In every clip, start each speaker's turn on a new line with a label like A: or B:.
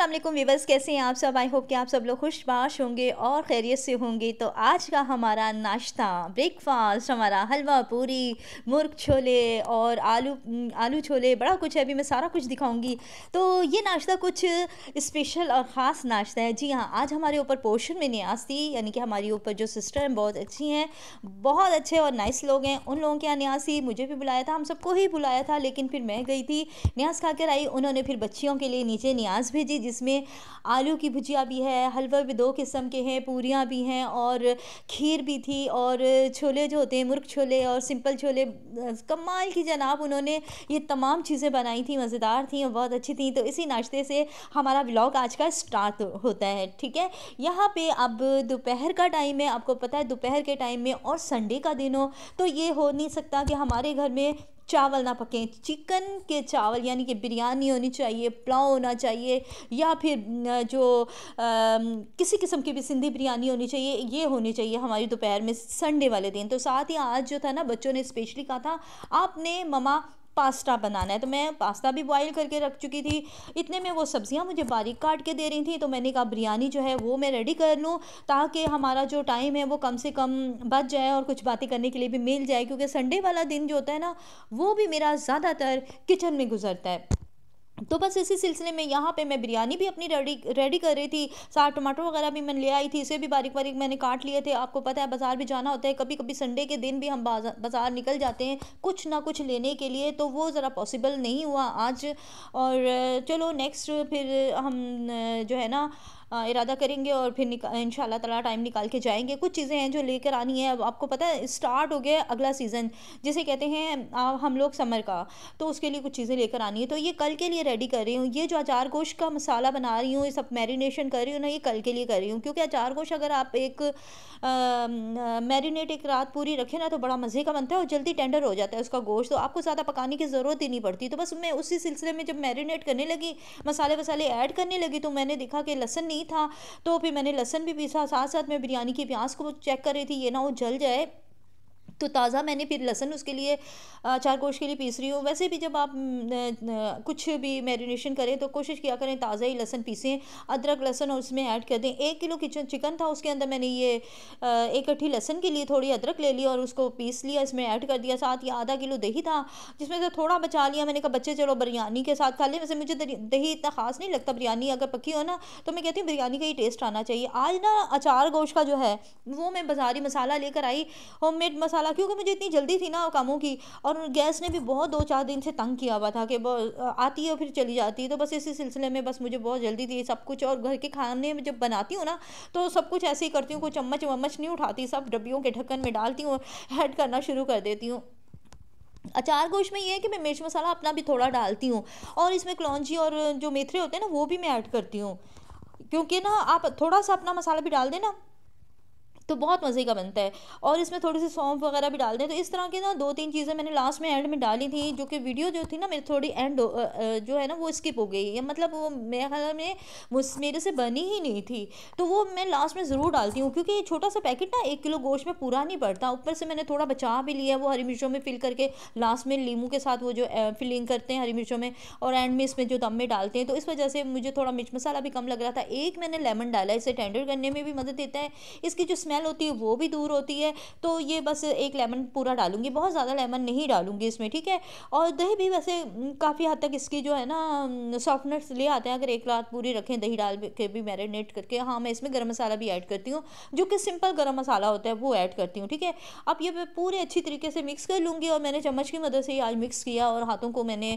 A: Aslam viewers कैसे हैं आप सब आई होप कि आप सब लोग खुशबाश होंगे और खैरियत से होंगे तो आज का हमारा नाश्ता ब्रेकफास्ट हमारा हलवा पूरी मुर्ग छोले और आलू आलू छोले बड़ा कुछ है अभी मैं सारा कुछ दिखाऊंगी तो ये नाश्ता कुछ स्पेशल और ख़ास नाश्ता है जी हाँ आज हमारे ऊपर पोर्शन में न्याज थी यानी कि हमारे ऊपर जो सिस्टर हैं बहुत अच्छी हैं बहुत अच्छे और नाइस लोग हैं उन लोगों के यहाँ न्याज थी मुझे भी बुलाया था हम सबको ही बुलाया था लेकिन फिर मैं गई थी न्याज खा कर आई उन्होंने फिर बच्चियों के लिए नीचे न्याज भेजी जिसमें आलू की भुजिया भी है हलवा भी दो किस्म के हैं पूरियाँ भी हैं और खीर भी थी और छोले जो होते हैं मुर्ग छोले और सिंपल छोले कमाल की जनाब उन्होंने ये तमाम चीज़ें बनाई थी मज़ेदार थी और बहुत अच्छी थी तो इसी नाश्ते से हमारा ब्लॉग आज का स्टार्ट होता है ठीक है यहाँ पे अब दोपहर का टाइम है आपको पता है दोपहर के टाइम में और संडे का दिन हो तो ये हो नहीं सकता कि हमारे घर में चावल ना पकें चिकन के चावल यानी कि बिरयानी होनी चाहिए पुलाव होना चाहिए या फिर जो आ, किसी किस्म की भी सिंधी बिरयानी होनी चाहिए ये होनी चाहिए हमारी दोपहर में संडे वाले दिन तो साथ ही आज जो था ना बच्चों ने स्पेशली कहा था आपने ममा पास्ता बनाना है तो मैं पास्ता भी बॉईल करके रख चुकी थी इतने में वो सब्ज़ियाँ मुझे बारीक काट के दे रही थी तो मैंने कहा बिरयानी जो है वो मैं रेडी कर लूँ ताकि हमारा जो टाइम है वो कम से कम बच जाए और कुछ बातें करने के लिए भी मिल जाए क्योंकि संडे वाला दिन जो होता है ना वो भी मेरा ज़्यादातर किचन में गुजरता है तो बस इसी सिलसिले में यहाँ पे मैं बिरयानी भी अपनी रेडी रेडी कर रही थी साथ टमाटर वगैरह भी मैंने ले आई थी इसे भी बारीक बारीक मैंने काट लिए थे आपको पता है बाज़ार भी जाना होता है कभी कभी संडे के दिन भी हम बाज़ार निकल जाते हैं कुछ ना कुछ लेने के लिए तो वो ज़रा पॉसिबल नहीं हुआ आज और चलो नेक्स्ट फिर हम जो है ना इरादा करेंगे और फिर इन तला टाइम निकाल के जाएंगे कुछ चीज़ें हैं जो लेकर आनी है अब आपको पता है स्टार्ट हो गया अगला सीज़न जिसे कहते हैं हम लोग समर का तो उसके लिए कुछ चीज़ें लेकर आनी है तो ये कल के लिए रेडी कर रही हूँ ये जो अचार गोश का मसाला बना रही हूँ ये सब मैरिनेशन कर रही हूँ ना ये कल के लिए कर रही हूँ क्योंकि अचार गोश अगर आप एक मैरिनेट एक रात पूरी रखें ना तो बड़ा मज़े का बनता है और जल्दी टेंडर हो जाता है उसका गोश्त तो आपको ज़्यादा पकाने की ज़रूरत ही नहीं पड़ती तो बस मैं उसी सिलसिले में जब मैरिनेट करने लगी मसाले वसाले ऐड करने लगी तो मैंने देखा कि लहसन नहीं था तो फिर मैंने लहसन भी पीसा साथ साथ मैं बिरयानी की प्याज को चेक कर रही थी ये ना वो जल जाए तो ताज़ा मैंने फिर लहसन उसके लिए चार गोश्त के लिए पीस रही हूँ वैसे भी जब आप कुछ भी मैरिनेशन करें तो कोशिश किया करें ताज़ा ही लहसन पीसें अदरक लहसन और उसमें ऐड कर दें एक किलो किचन चिकन था उसके अंदर मैंने ये एक अट्ठी लहसन के लिए थोड़ी अदरक ले ली और उसको पीस लिया इसमें ऐड कर दिया साथ ही आधा किलो दही था जिसमें से थोड़ा बचा लिया मैंने कहा बच्चे चलो बिरयानी के साथ खा लें वैसे मुझे दही इतना ख़ास नहीं लगता बिरयानी अगर पकी हो ना तो मैं कहती हूँ बिरयानी का ही टेस्ट आना चाहिए आज ना अचार गोश का जो है वो मैं बाज़ारी मसाला लेकर आई होम मेड मसाला क्योंकि मुझे इतनी जल्दी थी ना कामों की और गैस ने भी बहुत दो चार दिन से तंग किया हुआ था कि आती है और फिर चली जाती है तो बस इसी सिलसिले में बस मुझे बहुत जल्दी थी सब कुछ और घर के खाने में जब बनाती हूँ ना तो सब कुछ ऐसे ही करती हूँ कोई चम्मच वम्मच नहीं उठाती सब डब्बियों के ढक्कन में डालती हूँ हेड करना शुरू कर देती हूँ अचार गोश में ये है कि मैं मिर्च मसाला अपना भी थोड़ा डालती हूँ और इसमें कलौजी और जो मेथरे होते हैं ना वो भी मैं ऐड करती हूँ क्योंकि ना आप थोड़ा सा अपना मसाला भी डाल देना तो बहुत मज़े का बनता है और इसमें थोड़ी सी सौंफ वगैरह भी डाल दें तो इस तरह की ना दो तीन चीज़ें मैंने लास्ट में एंड में डाली थी जो कि वीडियो जो थी ना मेरी थोड़ी एंड जो है ना वो स्किप हो गई या मतलब वो मेरे ख्याल में मेरे से बनी ही नहीं थी तो वो मैं लास्ट में ज़रूर डालती हूँ क्योंकि ये छोटा सा पैकेट ना एक किलो गोश्त में पूरा नहीं पड़ता ऊपर से मैंने थोड़ा बचा भी लिया वो हरी मिर्चों में फिल करके लास्ट में लीमू के साथ वो जो फिलिंग करते हैं हरी मिर्चों में और एंड में इसमें जो दम में डालते हैं तो इस वजह से मुझे थोड़ा मिर्च मसाला भी कम लग रहा था एक मैंने लेमन डाला इसे टेंडर करने में भी मदद देता है इसकी जो स्मेल स्मेल होती है वो भी दूर होती है तो ये बस एक लेमन पूरा डालूंगी बहुत ज़्यादा लेमन नहीं डालूंगी इसमें ठीक है और दही भी वैसे काफ़ी हद तक इसकी जो है ना सॉफ्टनेस ले आते हैं अगर एक रात पूरी रखें दही डाल के भी मैरिनेट करके हाँ मैं इसमें गर्म मसाला भी ऐड करती हूँ जो कि सिंपल गर्म मसाला होता है वो ऐड करती हूँ ठीक है अब ये मैं पूरे अच्छी तरीके से मिक्स कर लूँगी और मैंने चम्मच की मदद से ही आज मिक्स किया और हाथों को मैंने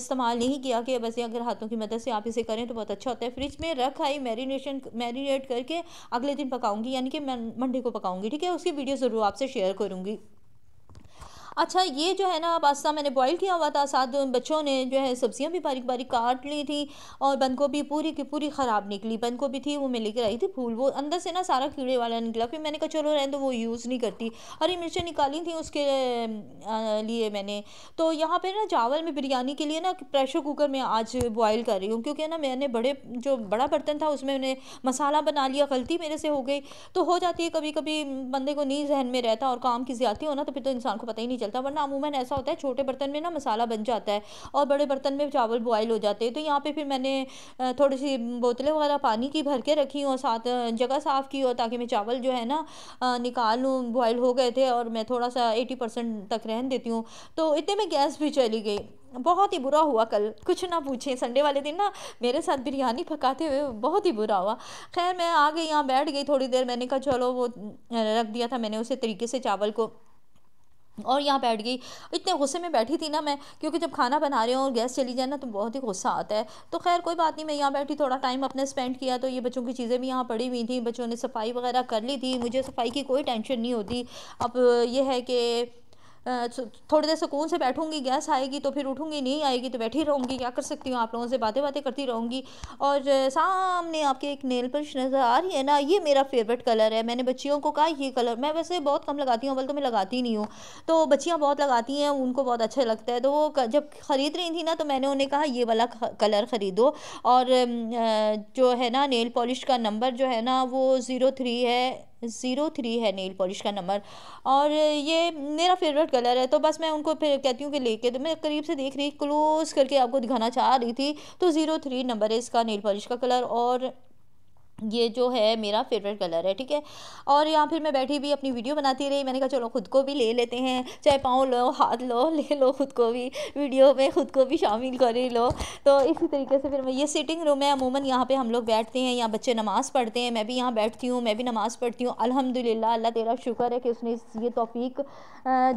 A: इस्तेमाल नहीं किया कि वैसे अगर हाथों की मदद से आप इसे करें तो बहुत अच्छा होता है फ्रिज में रख आई मैरिनेशन मैरिनेट करके अगले दिन पकाऊंगी यानी कि मंडे को पकाऊंगी ठीक है उसकी वीडियो ज़रूर आपसे शेयर करूंगी अच्छा ये जो है ना पास्ता मैंने बॉईल किया हुआ था साथ बच्चों ने जो है सब्ज़ियाँ भी बारीक बारीक काट ली थी और बंद गोभी पूरी की पूरी ख़राब निकली बंद गोभी थी वो मैं लेकर आई थी फूल वो अंदर से ना सारा कीड़े वाला निकला फिर मैंने कहा चलो तो वो यूज़ नहीं करती हरी मिर्चें निकाली थी उसके लिए मैंने तो यहाँ पर ना चावल में बिरयानी के लिए ना प्रेशर कुकर में आज बॉयल कर रही हूँ क्योंकि ना मैंने बड़े जो बड़ा बर्तन था उसमें मैंने मसाला बना लिया गलती मेरे से हो गई तो हो जाती है कभी कभी बंदे को नहीं जहन में रहता और काम की ज़्यादा होना तो फिर तो इंसान को पता ही नहीं चलता चलता वरना अमूमन ऐसा होता है छोटे बर्तन में ना मसाला बन जाता है और बड़े बर्तन में चावल बॉयल हो जाते हैं तो यहाँ पर फिर मैंने थोड़ी सी बोतलें वगैरह पानी की भर के रखी और साथ जगह साफ़ की हो ताकि मैं चावल जो है ना निकाल लूँ बॉयल हो गए थे और मैं थोड़ा सा एटी परसेंट तक रहन देती हूँ तो इतने में गैस भी चली गई बहुत ही बुरा हुआ कल कुछ ना पूछें संडे वाले दिन ना मेरे साथ बिरयानी पकाते हुए बहुत ही बुरा हुआ खैर मैं आ गई यहाँ बैठ गई थोड़ी देर मैंने कहा चलो वो रख दिया था मैंने उसे तरीके से चावल को और यहाँ बैठ गई इतने गुस्से में बैठी थी ना मैं क्योंकि जब खाना बना रहे हो और गैस चली जाए ना तो बहुत ही गुस्सा आता है तो खैर कोई बात नहीं मैं यहाँ बैठी थोड़ा टाइम अपने स्पेंड किया तो ये बच्चों की चीज़ें भी यहाँ पड़ी हुई थी बच्चों ने सफाई वगैरह कर ली थी मुझे सफाई की कोई टेंशन नहीं होती अब यह है कि थोड़ी देर सुकून से बैठूंगी गैस आएगी तो फिर उठूंगी नहीं आएगी तो बैठी रहूँगी क्या कर सकती हूँ आप लोगों से बातें बातें करती रहूँगी और सामने आपके एक नेल पलिश नज़र आ रही है ना ये मेरा फेवरेट कलर है मैंने बच्चियों को कहा ये कलर मैं वैसे बहुत कम लगाती हूँ अवल तो मैं लगाती नहीं हूँ तो बच्चियाँ बहुत लगाती हैं उनको बहुत अच्छा लगता है तो वो जब ख़रीद रही थी ना तो मैंने उन्हें कहा ये वाला कलर ख़रीदो और जो है ना नेल पॉलिश का नंबर जो है ना वो ज़ीरो थ्री है ज़ीरो थ्री है नेल पॉलिश का नंबर और ये मेरा फेवरेट कलर है तो बस मैं उनको फिर कहती हूँ कि लेके तो मैं करीब से देख रही क्लोज़ करके आपको दिखाना चाह रही थी तो ज़ीरो थ्री नंबर है इसका नेल पॉलिश का कलर और ये जो है मेरा फेवरेट कलर है ठीक है और यहाँ फिर मैं बैठी भी अपनी वीडियो बनाती रही मैंने कहा चलो खुद को भी ले लेते हैं चाहे पाँव लो हाथ लो ले लो खुद को भी वीडियो में खुद को भी शामिल कर ही लो तो इसी तरीके से फिर मैं ये सिटिंग रूम है अमूमन यहाँ पे हम लोग बैठते हैं यहाँ बच्चे नमाज़ पढ़ते हैं मैं भी यहाँ बैठती हूँ मैं भी नमाज़ पढ़ती हूँ अलहमदिल्ला अल्लाह तेरा शुक्र है कि उसने ये तोफ़ी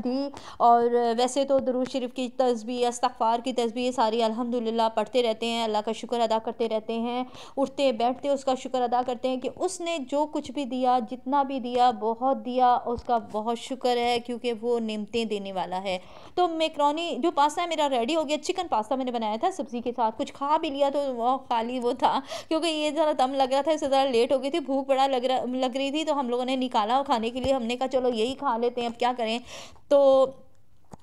A: दी और वैसे तो दरूज शरीफ की तस्बी अस्तफ़ार की तस्बी सारी अलहमदिल्ला पढ़ते रहते हैं अल्लाह का शुक्र अदा करते रहते हैं उठते बैठते उसका शुक्र अदा करते हैं कि उसने जो कुछ भी दिया जितना भी दिया बहुत दिया उसका बहुत शुक्र है क्योंकि वो निमतें देने वाला है तो मेकरोनी जो पास्ता है मेरा रेडी हो गया चिकन पास्ता मैंने बनाया था सब्ज़ी के साथ कुछ खा भी लिया तो वह खाली वो था क्योंकि ये ज़रा दम लग रहा था इससे ज़रा लेट हो गई थी भूख बड़ा लग रहा लग रही थी तो हम लोगों ने निकाला खाने के लिए हमने कहा चलो यही खा लेते हैं अब क्या करें तो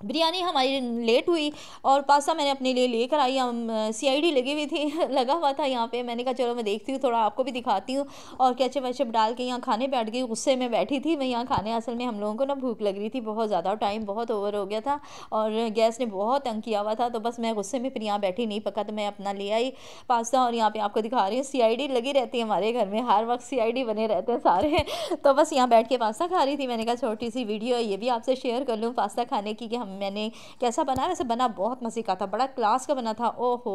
A: बिरयानी हमारी लेट हुई और पास्ता मैंने अपने लिए लेकर आई हम सीआईडी लगी हुई थी लगा हुआ था यहाँ पे मैंने कहा चलो मैं देखती हूँ थोड़ा आपको भी दिखाती हूँ और कैचअप वैचअप डाल के यहाँ खाने बैठ गई गुस्से में बैठी थी मैं यहाँ खाने असल में हम लोगों को ना भूख लग रही थी बहुत ज़्यादा और टाइम बहुत ओवर हो गया था और गैस ने बहुत तंग किया हुआ था तो बस मैं गुस्से में फिर यहाँ बैठी नहीं पका तो मैं अपना ले आई पास्ता और यहाँ पर आपको दिखा रही हूँ सी लगी रहती है हमारे घर में हर वक्त सी बने रहते हैं सारे तो बस यहाँ बैठ के पास्ता खा रही थी मैंने कहा छोटी सी वीडियो है ये भी आपसे शेयर कर लूँ पास्ता खाने की हम मैंने कैसा बना वैसे बना बहुत मज़े का था बड़ा क्लास का बना था ओहो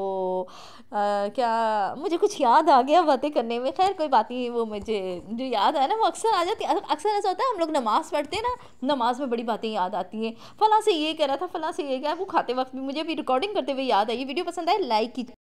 A: आ, क्या मुझे कुछ याद आ गया बातें करने में खैर कोई बात नहीं वो मुझे जो याद आया ना वो अक्सर आ जाती है अक्सर ऐसा होता है हम लोग नमाज़ पढ़ते हैं ना नमाज़ में बड़ी बातें याद आती हैं फ़लाँ से ये कह रहा था फ़लाँ से ये कह वो खाते वक्त भी मुझे अभी रिकॉर्डिंग करते हुए याद आई वीडियो पसंद आए लाइक की